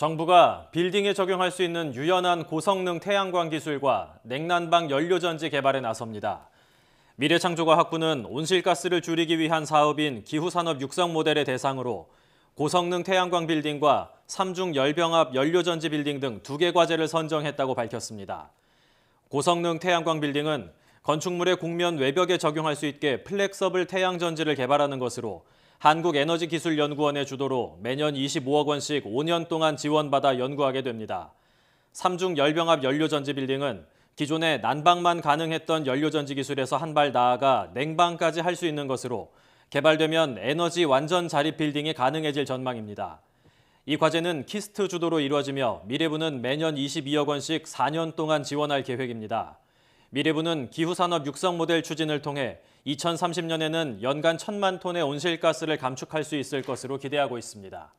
정부가 빌딩에 적용할 수 있는 유연한 고성능 태양광 기술과 냉난방 연료전지 개발에 나섭니다. 미래창조과학부는 온실가스를 줄이기 위한 사업인 기후산업 육성 모델의 대상으로 고성능 태양광 빌딩과 삼중 열병합 연료전지 빌딩 등 두 개 과제를 선정했다고 밝혔습니다. 고성능 태양광 빌딩은 건축물의 곡면 외벽에 적용할 수 있게 플렉서블 태양전지를 개발하는 것으로 한국에너지기술연구원의 주도로 매년 25억 원씩 5년 동안 지원받아 연구하게 됩니다. 삼중 열병합 연료전지 빌딩은 기존의 난방만 가능했던 연료전지 기술에서 한 발 나아가 냉방까지 할 수 있는 것으로 개발되면 에너지 완전 자립 빌딩이 가능해질 전망입니다. 이 과제는 키스트 주도로 이루어지며 미래부는 매년 22억 원씩 4년 동안 지원할 계획입니다. 미래부는 기후산업 육성 모델 추진을 통해 2030년에는 연간 1 천만 톤의 온실가스를 감축할 수 있을 것으로 기대하고 있습니다.